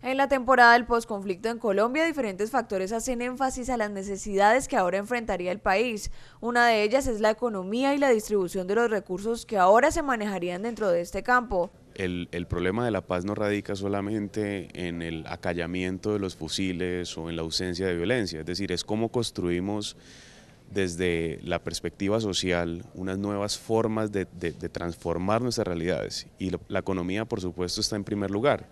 En la temporada del posconflicto en Colombia, diferentes factores hacen énfasis a las necesidades que ahora enfrentaría el país. Una de ellas es la economía y la distribución de los recursos que ahora se manejarían dentro de este campo. El, problema de la paz no radica solamente en el acallamiento de los fusiles o en la ausencia de violencia, es decir, es cómo construimos desde la perspectiva social unas nuevas formas de, transformar nuestras realidades y la economía por supuesto está en primer lugar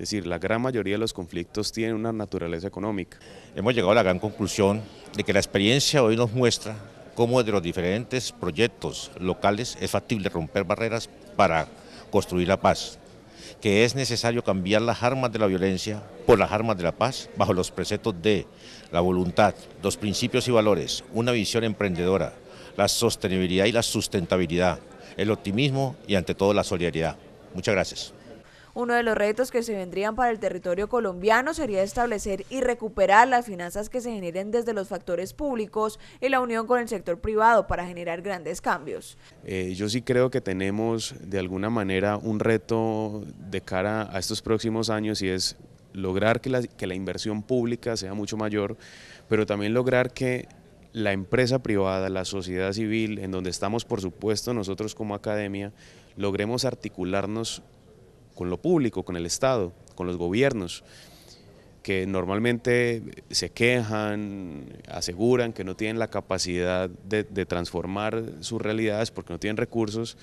decir, la gran mayoría de los conflictos tienen una naturaleza económica. Hemos llegado a la gran conclusión de que la experiencia hoy nos muestra cómo de los diferentes proyectos locales es factible romper barreras para construir la paz, que es necesario cambiar las armas de la violencia por las armas de la paz bajo los preceptos de la voluntad, los principios y valores, una visión emprendedora, la sostenibilidad y la sustentabilidad, el optimismo y ante todo la solidaridad. Muchas gracias. Uno de los retos que se vendrían para el territorio colombiano sería establecer y recuperar las finanzas que se generen desde los factores públicos y la unión con el sector privado para generar grandes cambios. Eh, yo sí creo que tenemos de alguna manera un reto de cara a estos próximos años y es lograr que que la inversión pública sea mucho mayor, pero también lograr que la empresa privada, la sociedad civil, en donde estamos por supuesto nosotros como academia, logremos articularnos con lo público, con el Estado, con los gobiernos, que normalmente se quejan, aseguran que no tienen la capacidad de, transformar sus realidades porque no tienen recursos,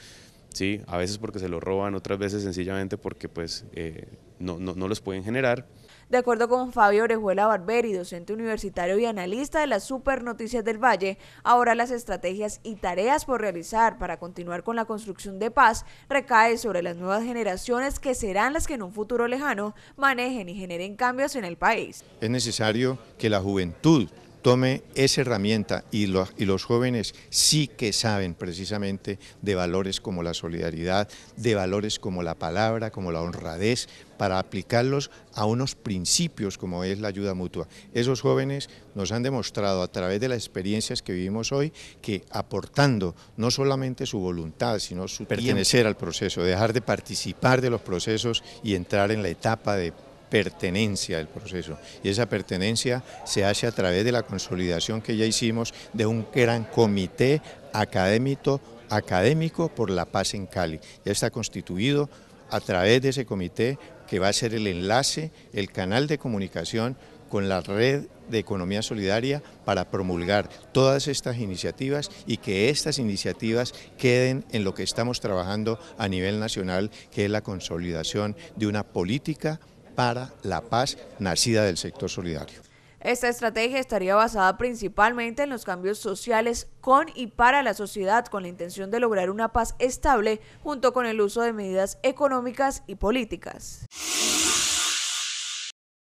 ¿sí? a veces porque se lo roban, otras veces sencillamente porque pues, eh, no, no, no los pueden generar. De acuerdo con Fabio Orejuela Barberi, docente universitario y analista de las Super Noticias del Valle, ahora las estrategias y tareas por realizar para continuar con la construcción de paz recae sobre las nuevas generaciones que serán las que en un futuro lejano manejen y generen cambios en el país. Es necesario que la juventud tome esa herramienta y los, y los jóvenes sí que saben precisamente de valores como la solidaridad, de valores como la palabra, como la honradez, para aplicarlos a unos principios como es la ayuda mutua. Esos jóvenes nos han demostrado a través de las experiencias que vivimos hoy que aportando no solamente su voluntad, sino su pertenecer al proceso, dejar de participar de los procesos y entrar en la etapa de pertenencia del proceso y esa pertenencia se hace a través de la consolidación que ya hicimos de un gran comité académico, académico por la paz en Cali. Ya está constituido a través de ese comité que va a ser el enlace, el canal de comunicación con la red de economía solidaria para promulgar todas estas iniciativas y que estas iniciativas queden en lo que estamos trabajando a nivel nacional, que es la consolidación de una política para la paz nacida del sector solidario. Esta estrategia estaría basada principalmente en los cambios sociales con y para la sociedad con la intención de lograr una paz estable junto con el uso de medidas económicas y políticas.